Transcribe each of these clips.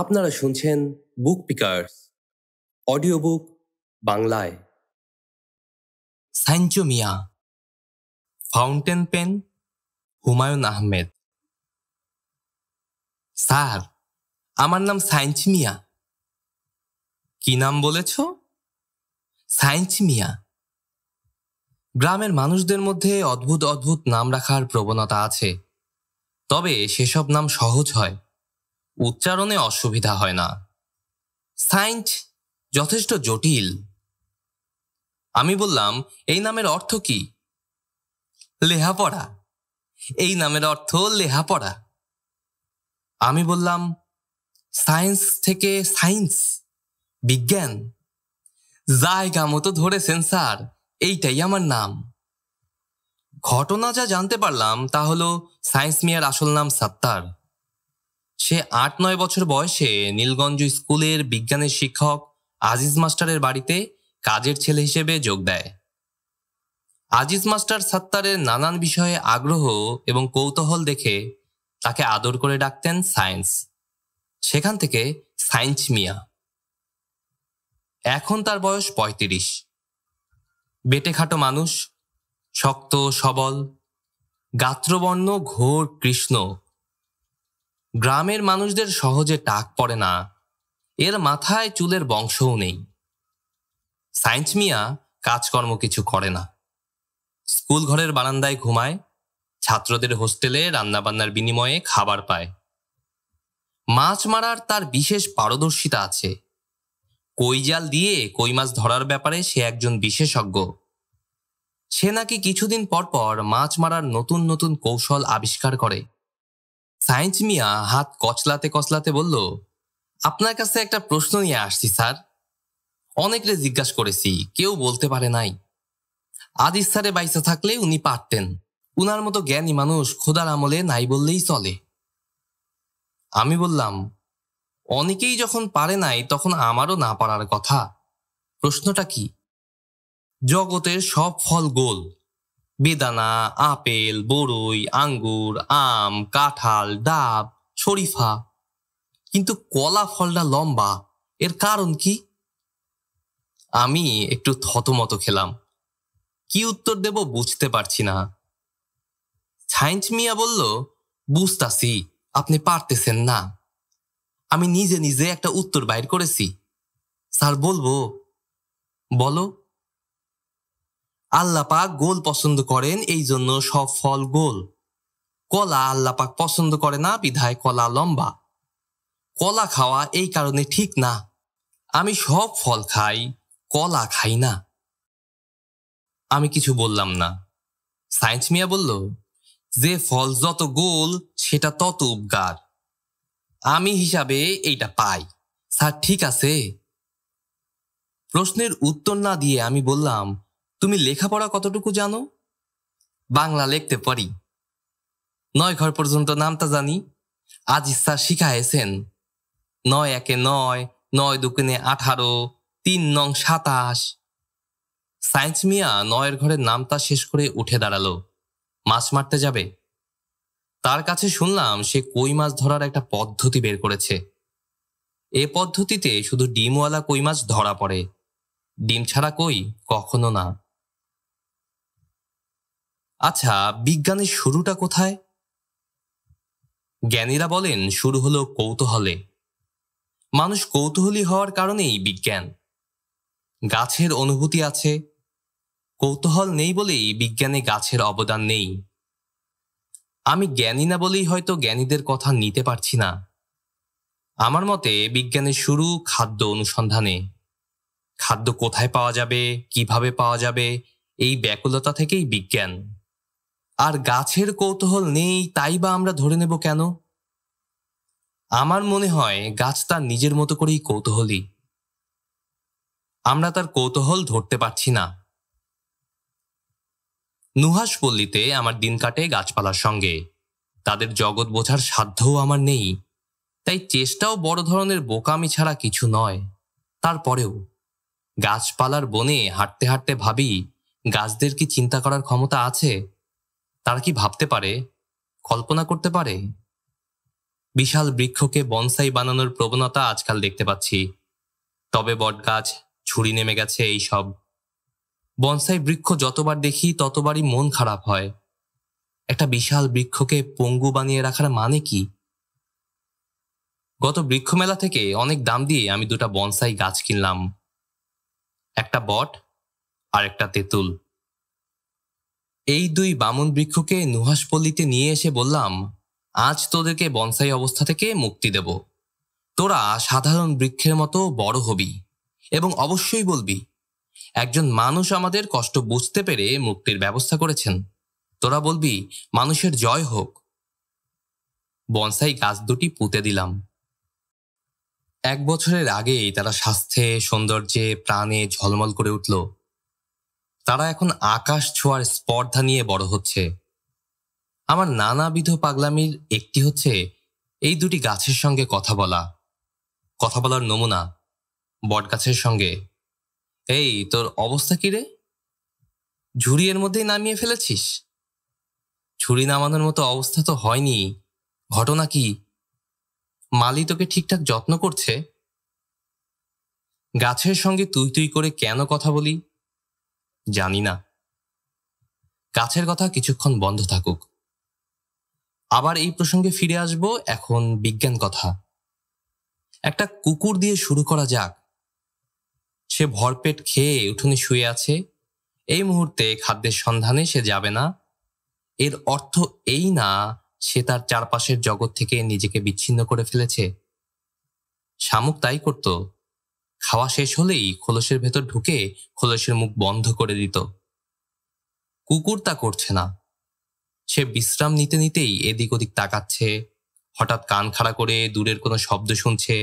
আপনারা শুনছেন বুক pickers audio book বাংলায় সাইঞ্চো মিয়া fountain pen Humayun Ahmed sir আমার নাম সাইঞ্চ মিয়া কি নাম বলেছ সাইঞ্চ মিয়া গ্রামের মানুষদের মধ্যে অদ্ভুত অদ্ভুত নাম রাখার প্রবণতা আছে তবে সেসব নাম সহজ হয় উচ্চারণে অসুবিধা হয় না সাইন্ট যথেষ্ট জটিল আমি বললাম এই নামের অর্থ কি লেহাপড়া এই নামের অর্থ লেহাপড়া আমি বললাম সায়েন্স থেকে সায়েন্স বিজ্ঞান জায়গা মতো ধরে সেন্সার এইটাই আমার নাম ঘটনা যা জানতে পারলাম তা হলো সায়েন্স মিয়ার আসল নাম সাত্তার সে আট নয় বছর বয়সে নীলগঞ্জ স্কুলের বিজ্ঞানের শিক্ষক আজিজ মাস্টারের বাড়িতে কাজের ছেলে হিসেবে যোগ দেয় আজিজ মাস্টার সাত্তারের নানান বিষয়ে আগ্রহ এবং কৌতূহল দেখে তাকে আদর করে ডাকতেন সায়েন্স সেখান থেকে সায়েন্স মিয়া এখন তার বয়স পঁয়ত্রিশ বেটে খাটো মানুষ শক্ত সবল গাত্রবর্ণ ঘোর কৃষ্ণ গ্রামের মানুষদের সহজে টাক পড়ে না এর মাথায় চুলের বংশও নেই সায়েন্স মিয়া কাজকর্ম কিছু করে না স্কুল ঘরের বারান্দায় ঘুমায় ছাত্রদের হোস্টেলে রান্নাবান্নার বিনিময়ে খাবার পায় মাছ মারার তার বিশেষ পারদর্শিতা আছে কই জাল দিয়ে কই মাছ ধরার ব্যাপারে সে একজন বিশেষজ্ঞ সে নাকি কিছুদিন পরপর মাছ মারার নতুন নতুন কৌশল আবিষ্কার করে সায়েন্স মিয়া হাত কচলাতে কচলাতে বলল আপনার কাছে একটা প্রশ্ন নিয়ে আসছি স্যার অনেকরে জিজ্ঞাসা করেছি কেউ বলতে পারে নাই আদি স্যারে বাইসা থাকলে উনি পারতেন উনার মতো জ্ঞানী মানুষ খোদার আমলে নাই বললেই চলে আমি বললাম অনেকেই যখন পারে নাই তখন আমারও না পারার কথা প্রশ্নটা কি জগতের সব ফল গোল বেদানা আপেল বড়ই আঙ্গুর আম কাঁঠাল ডাব শরীফা কিন্তু কলা ফলটা লম্বা এর কারণ কি আমি একটু থতমত খেলাম কি উত্তর দেব বুঝতে পারছি না সায়েন্স মিয়া বলল বুঝতাছি আপনি পারতেছেন না আমি নিজে নিজে একটা উত্তর বাইর করেছি স্যার বলবো বলো আল্লাপাক গোল পছন্দ করেন এই জন্য সব ফল গোল কলা আল্লাপাক পছন্দ করে না বিধায় কলা লম্বা কলা খাওয়া এই কারণে ঠিক না আমি সব ফল খাই কলা খাই না আমি কিছু বললাম না সায়েন্স মিয়া বলল যে ফল যত গোল সেটা তত উপকার আমি হিসাবে এইটা পাই স্যার ঠিক আছে প্রশ্নের উত্তর না দিয়ে আমি বললাম তুমি লেখাপড়া কতটুকু জানো বাংলা লিখতে পারি নয় ঘর পর্যন্ত নামটা জানি আজিজ স্যার শিখাইছেন নয় একে নয় নয় দুকিনে আঠারো তিন নং সাতাশ সায়েন্স মিয়া নয়ের ঘরের নামটা শেষ করে উঠে দাঁড়ালো মাছ মারতে যাবে তার কাছে শুনলাম সে কই মাছ ধরার একটা পদ্ধতি বের করেছে এ পদ্ধতিতে শুধু ডিমওয়ালা কই মাছ ধরা পড়ে ডিম ছাড়া কই কখনো না আচ্ছা বিজ্ঞানের শুরুটা কোথায় জ্ঞানীরা বলেন শুরু হলো কৌতূহলে মানুষ কৌতূহলী হওয়ার কারণেই বিজ্ঞান গাছের অনুভূতি আছে কৌতূহল নেই বলেই বিজ্ঞানে গাছের অবদান নেই আমি জ্ঞানী না বলেই হয়তো জ্ঞানীদের কথা নিতে পারছি না আমার মতে বিজ্ঞানের শুরু খাদ্য অনুসন্ধানে খাদ্য কোথায় পাওয়া যাবে কিভাবে পাওয়া যাবে এই ব্যাকুলতা থেকেই বিজ্ঞান আর গাছের কৌতূহল নেই তাই বা আমরা ধরে নেব কেন আমার মনে হয় গাছ তার নিজের মতো করেই কৌতূহলী আমরা তার কৌতূহল ধরতে পারছি না নুহাস পল্লীতে আমার দিন কাটে গাছপালার সঙ্গে তাদের জগৎ বোঝার সাধ্যও আমার নেই তাই চেষ্টাও বড় ধরনের বোকামি ছাড়া কিছু নয় তারপরেও গাছপালার বনে হাঁটতে হাঁটতে ভাবি গাছদের কি চিন্তা করার ক্ষমতা আছে তারা কি ভাবতে পারে কল্পনা করতে পারে বিশাল বৃক্ষকে বনসাই বানানোর প্রবণতা আজকাল দেখতে পাচ্ছি তবে বটগাছ ছুরি নেমে গেছে এই সব বনসাই বৃক্ষ যতবার দেখি ততবারই মন খারাপ হয় একটা বিশাল বৃক্ষকে পঙ্গু বানিয়ে রাখার মানে কি গত বৃক্ষমেলা থেকে অনেক দাম দিয়ে আমি দুটা বনসাই গাছ কিনলাম একটা বট আর একটা তেঁতুল এই দুই বামন বৃক্ষকে নুহাসপল্লিতে নিয়ে এসে বললাম আজ তোদেরকে বনসাই অবস্থা থেকে মুক্তি দেব তোরা সাধারণ বৃক্ষের মতো বড় হবি এবং অবশ্যই বলবি একজন মানুষ আমাদের কষ্ট বুঝতে পেরে মুক্তির ব্যবস্থা করেছেন তোরা বলবি মানুষের জয় হোক বনসাই গাছ দুটি পুঁতে দিলাম এক বছরের আগেই তারা স্বাস্থ্যে সৌন্দর্যে প্রাণে ঝলমল করে উঠল তারা এখন আকাশ ছোঁয়ার স্পর্ধা নিয়ে বড় হচ্ছে আমার নানাবিধ পাগলামির একটি হচ্ছে এই দুটি গাছের সঙ্গে কথা বলা কথা বলার নমুনা বটগাছের সঙ্গে এই তোর অবস্থা কি রে ঝুড়ি এর মধ্যেই নামিয়ে ফেলেছিস ঝুড়ি নামানোর মতো অবস্থা তো হয়নি ঘটনা কি মালি তোকে ঠিকঠাক যত্ন করছে গাছের সঙ্গে তুই তুই করে কেন কথা বলি জানি না কাছের কথা কিছুক্ষণ বন্ধ থাকুক আবার এই প্রসঙ্গে ফিরে আসব এখন বিজ্ঞান কথা একটা কুকুর দিয়ে শুরু করা যাক সে ভরপেট খেয়ে উঠোনে শুয়ে আছে এই মুহূর্তে খাদ্যের সন্ধানে সে যাবে না এর অর্থ এই না সে তার চারপাশের জগৎ থেকে নিজেকে বিচ্ছিন্ন করে ফেলেছে শামুক তাই করতো খাওয়া শেষ হলেই খোলসের ভেতর ঢুকে খোলসের মুখ বন্ধ করে দিত কুকুর তা করছে না সে বিশ্রাম নিতে নিতেই এদিক ওদিক তাকাচ্ছে হঠাৎ কান খাড়া করে দূরের কোনো শব্দ শুনছে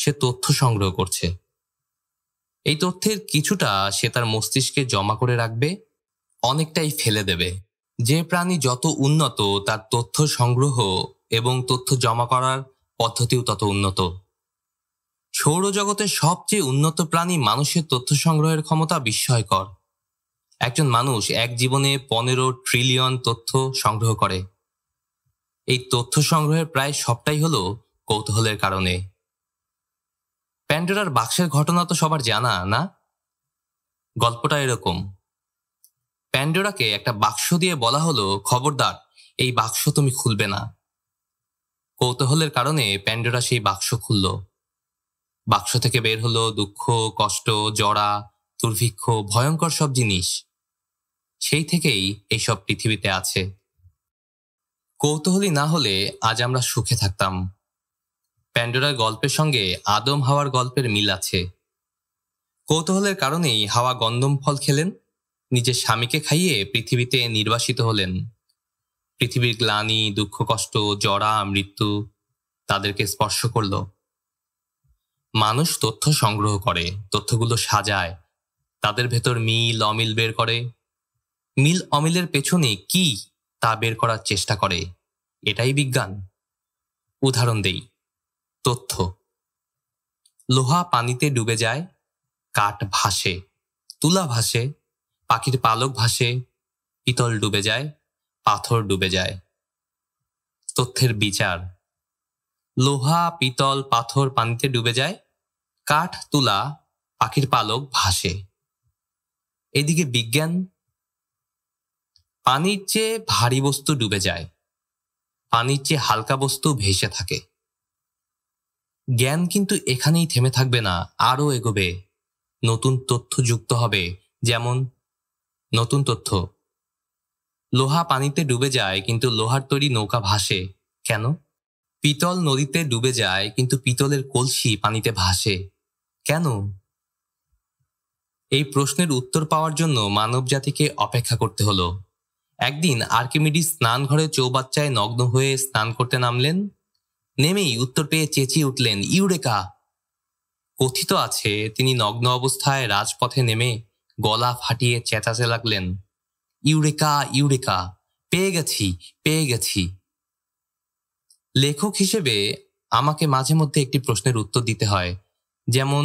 সে তথ্য সংগ্রহ করছে এই তথ্যের কিছুটা সে তার মস্তিষ্কে জমা করে রাখবে অনেকটাই ফেলে দেবে যে প্রাণী যত উন্নত তার তথ্য সংগ্রহ এবং তথ্য জমা করার পদ্ধতিও তত উন্নত সৌরজগতের সবচেয়ে উন্নত প্রাণী মানুষের তথ্য সংগ্রহের ক্ষমতা বিস্ময়কর একজন মানুষ এক জীবনে পনেরো ট্রিলিয়ন তথ্য সংগ্রহ করে এই তথ্য সংগ্রহের প্রায় সবটাই হল কৌতূহলের কারণে প্যান্ডোরার বাক্সের ঘটনা তো সবার জানা না গল্পটা এরকম প্যান্ডোরাকে একটা বাক্স দিয়ে বলা হলো খবরদার এই বাক্স তুমি খুলবে না কৌতূহলের কারণে প্যান্ডোরা সেই বাক্স খুলল বাক্স থেকে বের হলো দুঃখ কষ্ট জড়া দুর্ভিক্ষ ভয়ঙ্কর সব জিনিস সেই থেকেই এইসব পৃথিবীতে আছে কৌতূহলী না হলে আজ আমরা সুখে থাকতাম প্যান্ডোরার গল্পের সঙ্গে আদম হাওয়ার গল্পের মিল আছে কৌতূহলের কারণেই হাওয়া গন্দম ফল খেলেন নিজের স্বামীকে খাইয়ে পৃথিবীতে নির্বাসিত হলেন পৃথিবীর গ্লানি দুঃখ কষ্ট জরা মৃত্যু তাদেরকে স্পর্শ করলো মানুষ তথ্য সংগ্রহ করে তথ্যগুলো সাজায় তাদের ভেতর মিল অমিল বের করে মিল অমিলের পেছনে কি তা বের করার চেষ্টা করে এটাই বিজ্ঞান উদাহরণ দেই তথ্য লোহা পানিতে ডুবে যায় কাঠ ভাসে তুলা ভাসে পাখির পালক ভাসে পিতল ডুবে যায় পাথর ডুবে যায় তথ্যের বিচার লোহা পিতল পাথর পানিতে ডুবে যায় কাঠ তুলা পাখির পালক ভাসে এদিকে বিজ্ঞান পানির চেয়ে ভারী বস্তু ডুবে যায় পানির চেয়ে হালকা বস্তু ভেসে থাকে জ্ঞান কিন্তু এখানেই থেমে থাকবে না আরও এগোবে নতুন তথ্য যুক্ত হবে যেমন নতুন তথ্য লোহা পানিতে ডুবে যায় কিন্তু লোহার তৈরি নৌকা ভাসে কেন পিতল নদীতে ডুবে যায় কিন্তু পিতলের কলসি পানিতে ভাসে কেন এই প্রশ্নের উত্তর পাওয়ার জন্য মানব জাতিকে অপেক্ষা করতে হলো একদিন আর্কিমিডিস স্নানঘরে চৌবাচ্চায় নগ্ন হয়ে স্নান করতে নামলেন নেমেই উত্তর পেয়ে চেঁচিয়ে উঠলেন ইউরেকা কথিত আছে তিনি নগ্ন অবস্থায় রাজপথে নেমে গলা ফাটিয়ে চেঁচাতে লাগলেন ইউরেকা ইউরেকা পেয়ে গেছি পেয়ে গেছি লেখক হিসেবে আমাকে মাঝে মধ্যে একটি প্রশ্নের উত্তর দিতে হয় যেমন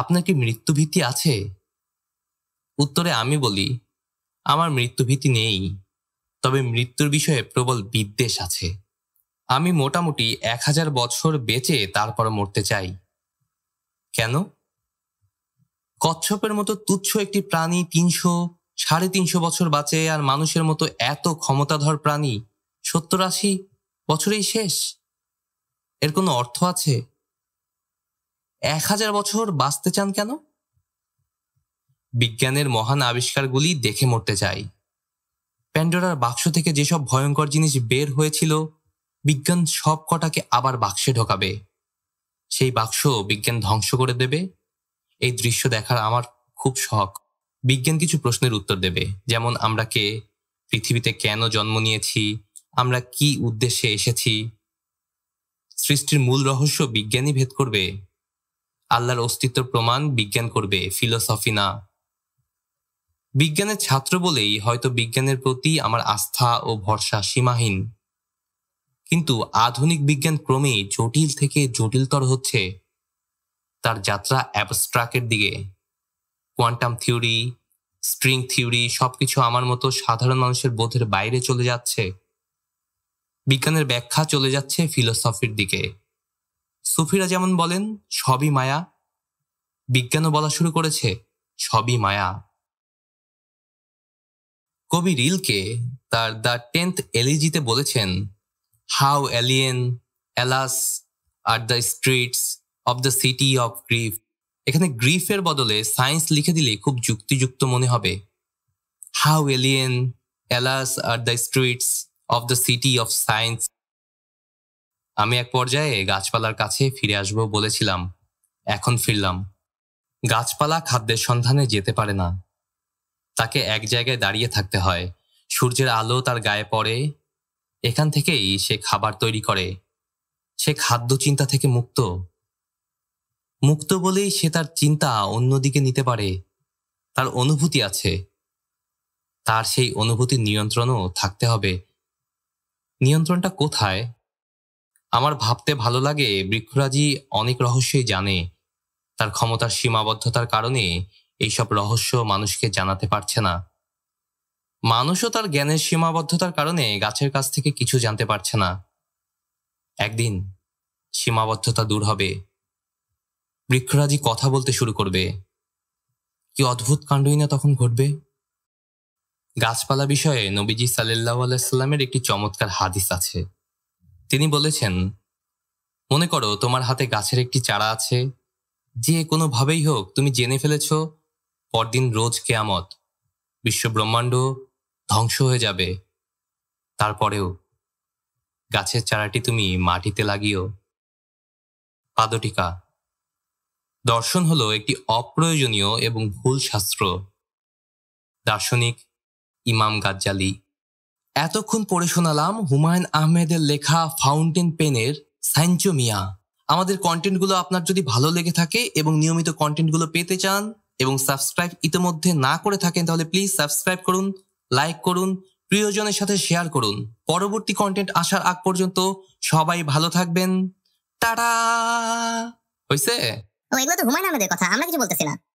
আপনার কি মৃত্যুভীতি আছে উত্তরে আমি বলি আমার মৃত্যুভীতি নেই তবে মৃত্যুর বিষয়ে প্রবল বিদ্বেষ আছে আমি মোটামুটি এক হাজার বছর বেঁচে তারপর মরতে চাই কেন কচ্ছপের মতো তুচ্ছ একটি প্রাণী তিনশো সাড়ে তিনশো বছর বাঁচে আর মানুষের মতো এত ক্ষমতাধর প্রাণী সত্তর আশি বছরেই শেষ এর কোনো অর্থ আছে এক হাজার বছর বাঁচতে চান কেন বিজ্ঞানের মহান আবিষ্কারগুলি দেখে মরতে চাই প্যান্ডোরার বাক্স থেকে যেসব ভয়ঙ্কর জিনিস বের হয়েছিল বিজ্ঞান সব কটাকে আবার বাক্সে ঢোকাবে সেই বাক্স বিজ্ঞান ধ্বংস করে দেবে এই দৃশ্য দেখার আমার খুব শখ বিজ্ঞান কিছু প্রশ্নের উত্তর দেবে যেমন আমরা কে পৃথিবীতে কেন জন্ম নিয়েছি আমরা কি উদ্দেশ্যে এসেছি সৃষ্টির মূল রহস্য বিজ্ঞানী ভেদ করবে আল্লাহর অস্তিত্ব প্রমাণ বিজ্ঞান করবে ফিলোসফি না বিজ্ঞানের ছাত্র বলেই হয়তো বিজ্ঞানের প্রতি আমার আস্থা ও ভরসা সীমাহীন কিন্তু আধুনিক বিজ্ঞান ক্রমেই জটিল থেকে জটিলতর হচ্ছে তার যাত্রা অ্যাবস্ট্রাকের দিকে কোয়ান্টাম থিওরি স্ট্রিং থিওরি সবকিছু আমার মতো সাধারণ মানুষের বোধের বাইরে চলে যাচ্ছে বিজ্ঞানের ব্যাখ্যা চলে যাচ্ছে ফিলোসফির দিকে সুফিরা যেমন বলেন সবই মায়া বিজ্ঞানও বলা শুরু করেছে সবই মায়া কবি রিলকে তার দ্য টেন্থ এলিজিতে বলেছেন how alien alas are the streets of the city of grief এখানে গ্রিফের বদলে সায়েন্স লিখে দিলে খুব যুক্তিযুক্ত মনে হবে how alien alas are the streets of the city of science আমি এক পর্যায়ে গাছপালার কাছে ফিরে আসব বলেছিলাম এখন ফিরলাম গাছপালা খাদ্যের সন্ধানে যেতে পারে না তাকে এক জায়গায় দাঁড়িয়ে থাকতে হয় সূর্যের আলো তার গায়ে পড়ে এখান থেকেই সে খাবার তৈরি করে সে খাদ্য চিন্তা থেকে মুক্ত মুক্ত বলেই সে তার চিন্তা অন্যদিকে নিতে পারে তার অনুভূতি আছে তার সেই অনুভূতির নিয়ন্ত্রণও থাকতে হবে নিয়ন্ত্রণটা কোথায় আমার ভাবতে ভালো লাগে বৃক্ষরাজি অনেক রহস্যই জানে তার ক্ষমতার সীমাবদ্ধতার কারণে এইসব রহস্য মানুষকে জানাতে পারছে না মানুষও তার জ্ঞানের সীমাবদ্ধতার কারণে গাছের কাছ থেকে কিছু জানতে পারছে না একদিন সীমাবদ্ধতা দূর হবে বৃক্ষরাজি কথা বলতে শুরু করবে কি অদ্ভুত কাণ্ডই না তখন ঘটবে গাছপালা বিষয়ে নবীজি সাল্লাহ আলাইস্লামের একটি চমৎকার হাদিস আছে তিনি বলেছেন মনে করো তোমার হাতে গাছের একটি চারা আছে যে কোনোভাবেই হোক তুমি জেনে ফেলেছ পরদিন রোজ কেয়ামত বিশ্বব্রহ্মাণ্ড ধ্বংস হয়ে যাবে তারপরেও গাছের চারাটি তুমি মাটিতে লাগিও পাদটিকা দর্শন হলো একটি অপ্রয়োজনীয় এবং ভুল শাস্ত্র দার্শনিক ইমাম গাজ্জালি এতক্ষণ পড়ে শোনালাম হুমায়ুন আহমেদের লেখা ফাউন্টেন পেনের স্যাঞ্চো মিয়া আমাদের কন্টেন্টগুলো আপনার যদি ভালো লেগে থাকে এবং নিয়মিত কন্টেন্টগুলো পেতে চান এবং সাবস্ক্রাইব ইতিমধ্যে না করে থাকেন তাহলে প্লিজ সাবস্ক্রাইব করুন লাইক করুন প্রিয়জনের সাথে শেয়ার করুন পরবর্তী কন্টেন্ট আসার আগ পর্যন্ত সবাই ভালো থাকবেন টাটা হইছে ওইগুলো তো হুমায়ুন আহমেদের কথা আমরা কিছু বলতেছি না